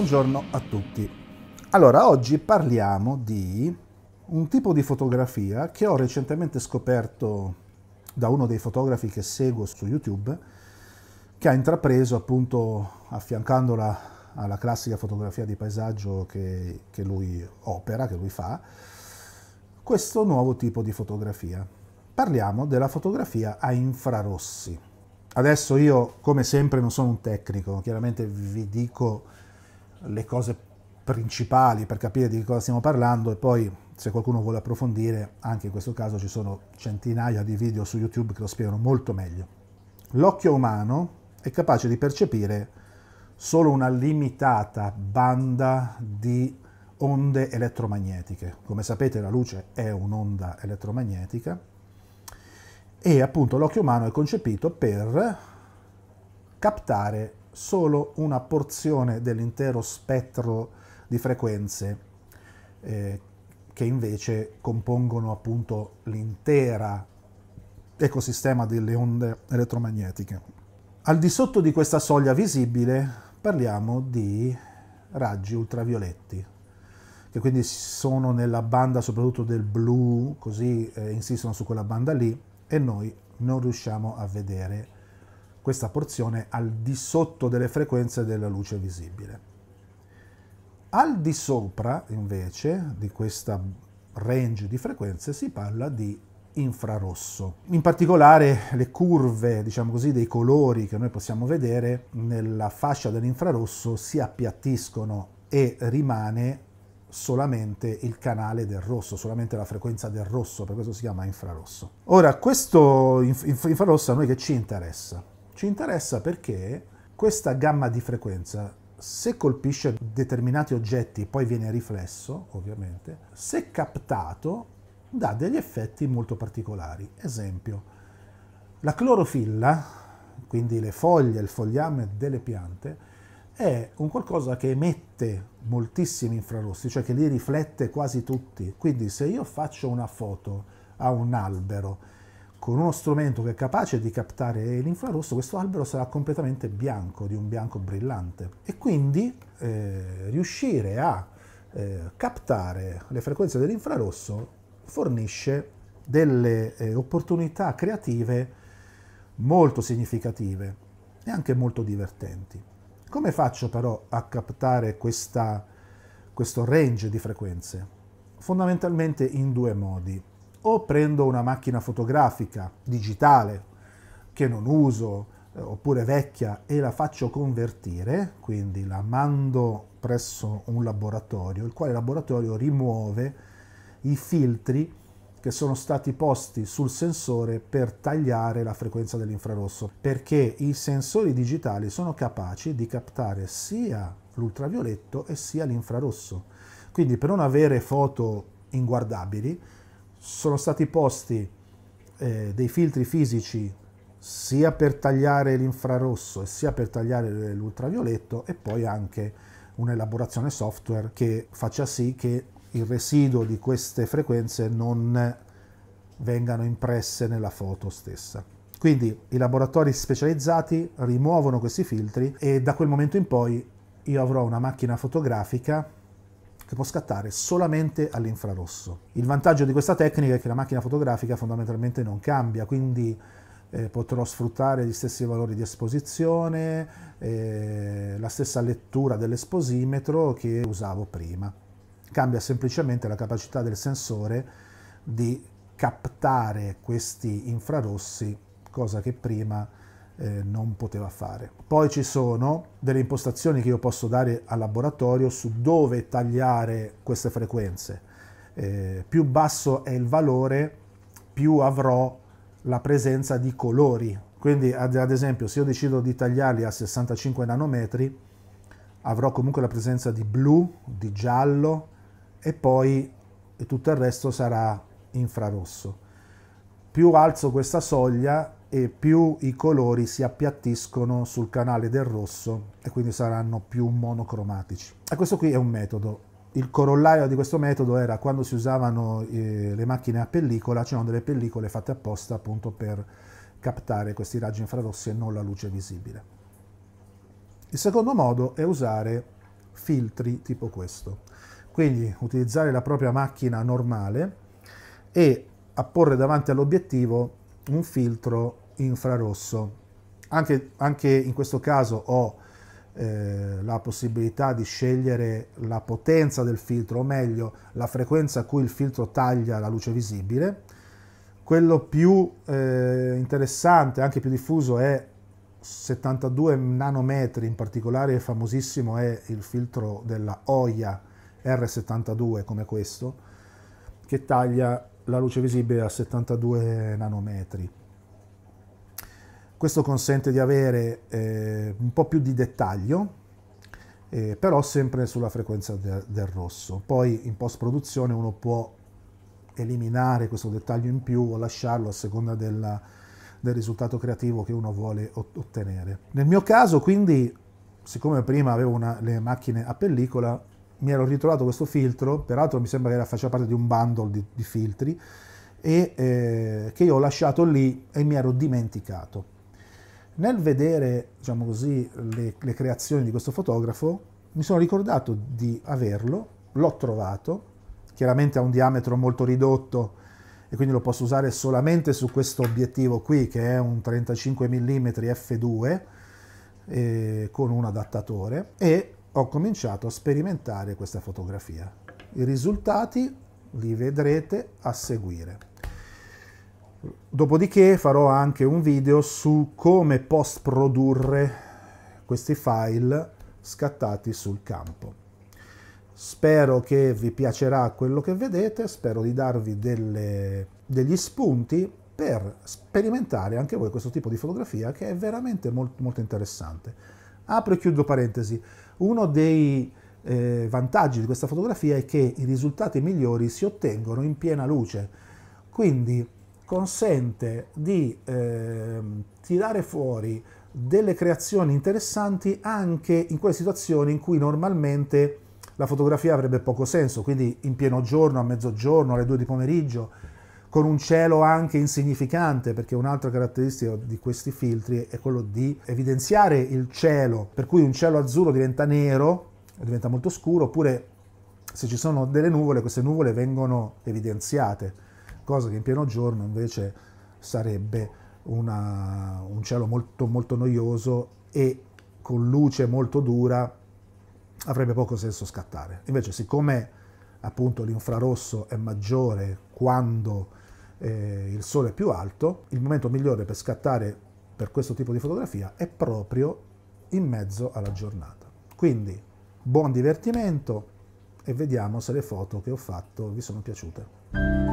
buongiorno a tutti. Allora, oggi parliamo di un tipo di fotografia che ho recentemente scoperto da uno dei fotografi che seguo su YouTube, che ha intrapreso appunto affiancandola alla classica fotografia di paesaggio che, che lui opera, che lui fa, questo nuovo tipo di fotografia. Parliamo della fotografia a infrarossi. Adesso io, come sempre, non sono un tecnico, chiaramente vi dico le cose principali per capire di cosa stiamo parlando e poi se qualcuno vuole approfondire, anche in questo caso ci sono centinaia di video su YouTube che lo spiegano molto meglio. L'occhio umano è capace di percepire solo una limitata banda di onde elettromagnetiche. Come sapete la luce è un'onda elettromagnetica e appunto l'occhio umano è concepito per captare solo una porzione dell'intero spettro di frequenze eh, che invece compongono appunto l'intera ecosistema delle onde elettromagnetiche. Al di sotto di questa soglia visibile parliamo di raggi ultravioletti, che quindi sono nella banda soprattutto del blu, così eh, insistono su quella banda lì, e noi non riusciamo a vedere questa porzione al di sotto delle frequenze della luce visibile. Al di sopra, invece, di questa range di frequenze si parla di infrarosso. In particolare le curve, diciamo così, dei colori che noi possiamo vedere nella fascia dell'infrarosso si appiattiscono e rimane solamente il canale del rosso, solamente la frequenza del rosso, per questo si chiama infrarosso. Ora, questo inf- infrarosso a noi che ci interessa? Ci interessa perché questa gamma di frequenza, se colpisce determinati oggetti, poi viene riflesso, ovviamente, se captato, dà degli effetti molto particolari. Esempio, la clorofilla, quindi le foglie, il fogliame delle piante, è un qualcosa che emette moltissimi infrarossi, cioè che li riflette quasi tutti. Quindi se io faccio una foto a un albero con uno strumento che è capace di captare l'infrarosso, questo albero sarà completamente bianco, di un bianco brillante. E quindi eh, riuscire a eh, captare le frequenze dell'infrarosso fornisce delle eh, opportunità creative molto significative e anche molto divertenti. Come faccio però a captare questa, questo range di frequenze? Fondamentalmente in due modi o prendo una macchina fotografica digitale che non uso eh, oppure vecchia e la faccio convertire, quindi la mando presso un laboratorio, il quale laboratorio rimuove i filtri che sono stati posti sul sensore per tagliare la frequenza dell'infrarosso, perché i sensori digitali sono capaci di captare sia l'ultravioletto e sia l'infrarosso. Quindi per non avere foto inguardabili, sono stati posti eh, dei filtri fisici sia per tagliare l'infrarosso sia per tagliare l'ultravioletto e poi anche un'elaborazione software che faccia sì che il residuo di queste frequenze non vengano impresse nella foto stessa. Quindi i laboratori specializzati rimuovono questi filtri e da quel momento in poi io avrò una macchina fotografica che può scattare solamente all'infrarosso. Il vantaggio di questa tecnica è che la macchina fotografica fondamentalmente non cambia, quindi eh, potrò sfruttare gli stessi valori di esposizione, eh, la stessa lettura dell'esposimetro che usavo prima. Cambia semplicemente la capacità del sensore di captare questi infrarossi, cosa che prima eh, non poteva fare. Poi ci sono delle impostazioni che io posso dare al laboratorio su dove tagliare queste frequenze. Eh, più basso è il valore, più avrò la presenza di colori. Quindi ad esempio se io decido di tagliarli a 65 nanometri, avrò comunque la presenza di blu, di giallo e poi tutto il resto sarà infrarosso. Più alzo questa soglia, e più i colori si appiattiscono sul canale del rosso e quindi saranno più monocromatici. E questo qui è un metodo. Il corollaio di questo metodo era quando si usavano eh, le macchine a pellicola, c'erano delle pellicole fatte apposta appunto per captare questi raggi infrarossi e non la luce visibile. Il secondo modo è usare filtri tipo questo. Quindi utilizzare la propria macchina normale e apporre davanti all'obiettivo un filtro infrarosso. Anche, anche in questo caso ho eh, la possibilità di scegliere la potenza del filtro, o meglio la frequenza a cui il filtro taglia la luce visibile. Quello più eh, interessante, anche più diffuso, è 72 nanometri, in particolare famosissimo è il filtro della OIA R72 come questo, che taglia la luce visibile a 72 nanometri. Questo consente di avere eh, un po' più di dettaglio, eh, però sempre sulla frequenza de del rosso. Poi in post-produzione uno può eliminare questo dettaglio in più o lasciarlo a seconda della, del risultato creativo che uno vuole ottenere. Nel mio caso quindi, siccome prima avevo una, le macchine a pellicola, mi ero ritrovato questo filtro, peraltro mi sembra che faccia parte di un bundle di, di filtri, e eh, che io ho lasciato lì e mi ero dimenticato nel vedere, diciamo così, le, le creazioni di questo fotografo, mi sono ricordato di averlo, l'ho trovato, chiaramente ha un diametro molto ridotto e quindi lo posso usare solamente su questo obiettivo qui che è un 35 mm f2 eh, con un adattatore e ho cominciato a sperimentare questa fotografia. I risultati li vedrete a seguire. Dopodiché farò anche un video su come post produrre questi file scattati sul campo. Spero che vi piacerà quello che vedete, spero di darvi delle, degli spunti per sperimentare anche voi questo tipo di fotografia che è veramente molto, molto interessante. Apro e chiudo parentesi. Uno dei eh, vantaggi di questa fotografia è che i risultati migliori si ottengono in piena luce. Quindi consente di eh, tirare fuori delle creazioni interessanti anche in quelle situazioni in cui normalmente la fotografia avrebbe poco senso, quindi in pieno giorno, a mezzogiorno, alle due di pomeriggio, con un cielo anche insignificante, perché un'altra caratteristica di questi filtri è quello di evidenziare il cielo, per cui un cielo azzurro diventa nero, diventa molto scuro, oppure se ci sono delle nuvole, queste nuvole vengono evidenziate cosa che in pieno giorno invece sarebbe una, un cielo molto, molto noioso e con luce molto dura avrebbe poco senso scattare. Invece siccome appunto l'infrarosso è maggiore quando eh, il sole è più alto, il momento migliore per scattare per questo tipo di fotografia è proprio in mezzo alla giornata. Quindi buon divertimento e vediamo se le foto che ho fatto vi sono piaciute.